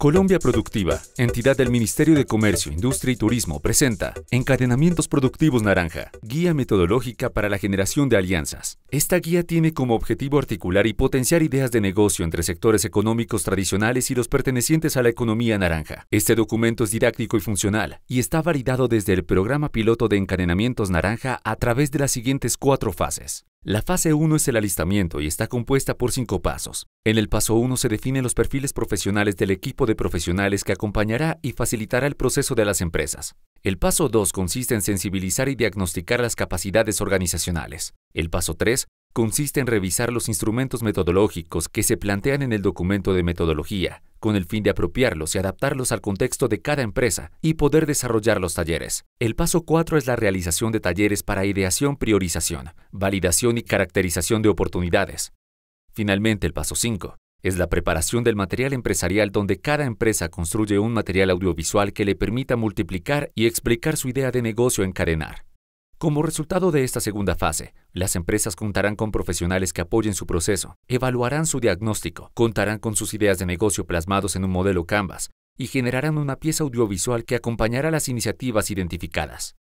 Colombia Productiva, entidad del Ministerio de Comercio, Industria y Turismo, presenta Encadenamientos Productivos Naranja, guía metodológica para la generación de alianzas. Esta guía tiene como objetivo articular y potenciar ideas de negocio entre sectores económicos tradicionales y los pertenecientes a la economía naranja. Este documento es didáctico y funcional y está validado desde el programa piloto de Encadenamientos Naranja a través de las siguientes cuatro fases. La fase 1 es el alistamiento y está compuesta por cinco pasos. En el paso 1 se definen los perfiles profesionales del equipo de profesionales que acompañará y facilitará el proceso de las empresas. El paso 2 consiste en sensibilizar y diagnosticar las capacidades organizacionales. El paso 3 consiste en revisar los instrumentos metodológicos que se plantean en el documento de metodología, con el fin de apropiarlos y adaptarlos al contexto de cada empresa y poder desarrollar los talleres. El paso 4 es la realización de talleres para ideación, priorización, validación y caracterización de oportunidades. Finalmente, el paso 5 es la preparación del material empresarial donde cada empresa construye un material audiovisual que le permita multiplicar y explicar su idea de negocio encadenar. Como resultado de esta segunda fase, las empresas contarán con profesionales que apoyen su proceso, evaluarán su diagnóstico, contarán con sus ideas de negocio plasmados en un modelo Canvas y generarán una pieza audiovisual que acompañará las iniciativas identificadas.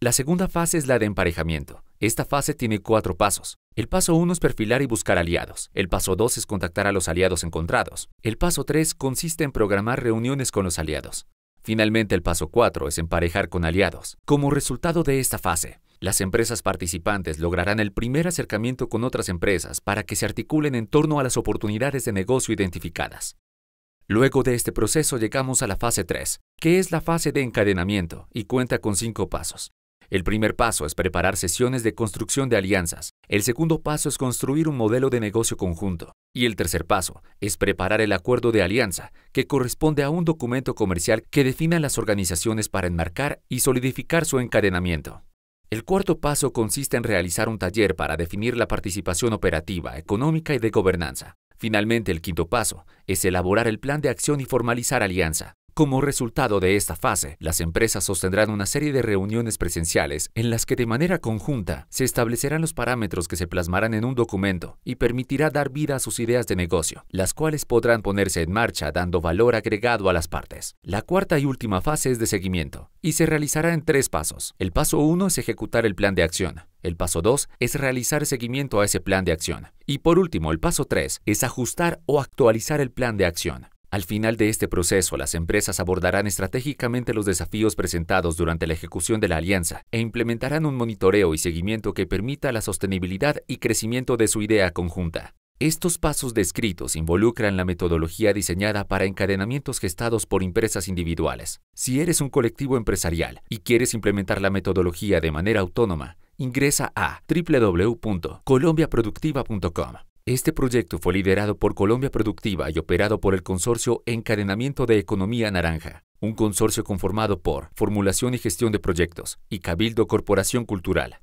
La segunda fase es la de emparejamiento. Esta fase tiene cuatro pasos. El paso 1 es perfilar y buscar aliados. El paso 2 es contactar a los aliados encontrados. El paso 3 consiste en programar reuniones con los aliados. Finalmente, el paso 4 es emparejar con aliados. Como resultado de esta fase, las empresas participantes lograrán el primer acercamiento con otras empresas para que se articulen en torno a las oportunidades de negocio identificadas. Luego de este proceso llegamos a la fase 3, que es la fase de encadenamiento y cuenta con cinco pasos. El primer paso es preparar sesiones de construcción de alianzas. El segundo paso es construir un modelo de negocio conjunto. Y el tercer paso es preparar el acuerdo de alianza, que corresponde a un documento comercial que defina las organizaciones para enmarcar y solidificar su encadenamiento. El cuarto paso consiste en realizar un taller para definir la participación operativa, económica y de gobernanza. Finalmente, el quinto paso es elaborar el plan de acción y formalizar alianza. Como resultado de esta fase, las empresas sostendrán una serie de reuniones presenciales en las que de manera conjunta se establecerán los parámetros que se plasmarán en un documento y permitirá dar vida a sus ideas de negocio, las cuales podrán ponerse en marcha dando valor agregado a las partes. La cuarta y última fase es de seguimiento y se realizará en tres pasos. El paso 1 es ejecutar el plan de acción. El paso 2 es realizar seguimiento a ese plan de acción. Y por último, el paso 3 es ajustar o actualizar el plan de acción. Al final de este proceso, las empresas abordarán estratégicamente los desafíos presentados durante la ejecución de la alianza e implementarán un monitoreo y seguimiento que permita la sostenibilidad y crecimiento de su idea conjunta. Estos pasos descritos involucran la metodología diseñada para encadenamientos gestados por empresas individuales. Si eres un colectivo empresarial y quieres implementar la metodología de manera autónoma, ingresa a www.colombiaproductiva.com. Este proyecto fue liderado por Colombia Productiva y operado por el consorcio Encadenamiento de Economía Naranja, un consorcio conformado por Formulación y Gestión de Proyectos y Cabildo Corporación Cultural.